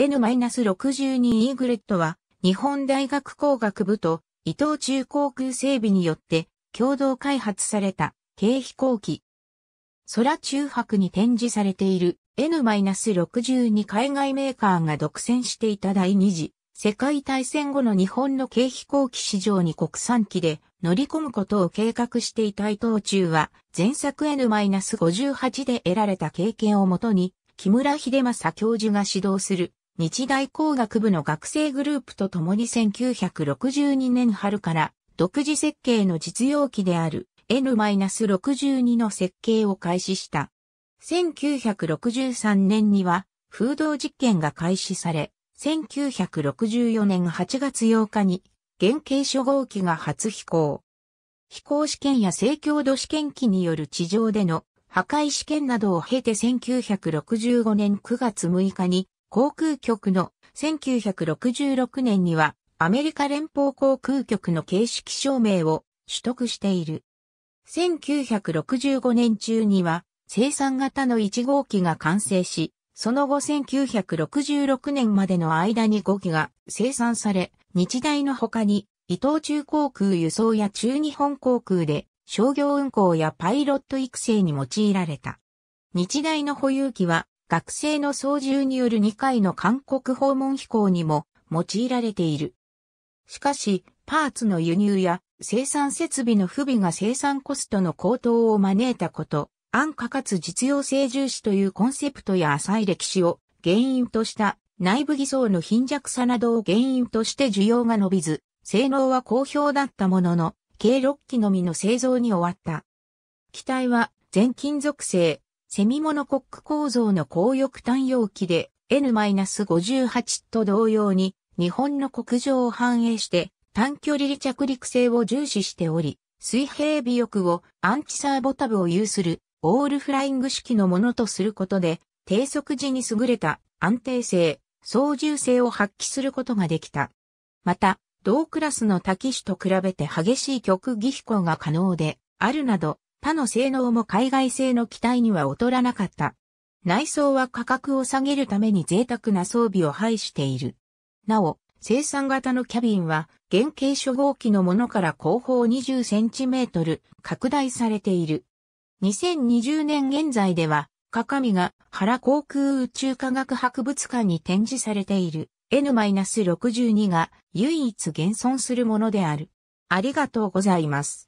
N-62E は、日本大学工学部と伊東中航空整備によって共同開発された軽飛行機。空中泊に展示されている N-62 海外メーカーが独占していた第二次世界大戦後の日本の軽飛行機市場に国産機で乗り込むことを計画していた伊東中は前作 N-58 で得られた経験をもとに木村秀正教授が指導する日大工学部の学生グループと共に1962年春から独自設計の実用機である N-62 の設計を開始した。1963年には風洞実験が開始され、1964年8月8日に原型初号機が初飛行。飛行試験や正強度試験機による地上での破壊試験などを経て1965年9月6日に航空局の1966年にはアメリカ連邦航空局の形式証明を取得している。1965年中には生産型の1号機が完成し、その後1966年までの間に5機が生産され、日大の他に伊東中航空輸送や中日本航空で商業運航やパイロット育成に用いられた。日大の保有機は学生の操縦による2回の韓国訪問飛行にも用いられている。しかし、パーツの輸入や生産設備の不備が生産コストの高騰を招いたこと、安価かつ実用性重視というコンセプトや浅い歴史を原因とした内部偽装の貧弱さなどを原因として需要が伸びず、性能は好評だったものの、計6機のみの製造に終わった。機体は全金属製、セミモノコック構造の高翼単容器で N-58 と同様に日本の国情を反映して短距離離着陸性を重視しており、水平尾翼をアンチサーボタブを有するオールフライング式のものとすることで低速時に優れた安定性、操縦性を発揮することができた。また、同クラスの多機種と比べて激しい極技飛行が可能であるなど、他の性能も海外製の機体には劣らなかった。内装は価格を下げるために贅沢な装備を配している。なお、生産型のキャビンは原型初号機のものから後方20センチメートル拡大されている。2020年現在では、かかみが原航空宇宙科学博物館に展示されている N-62 が唯一現存するものである。ありがとうございます。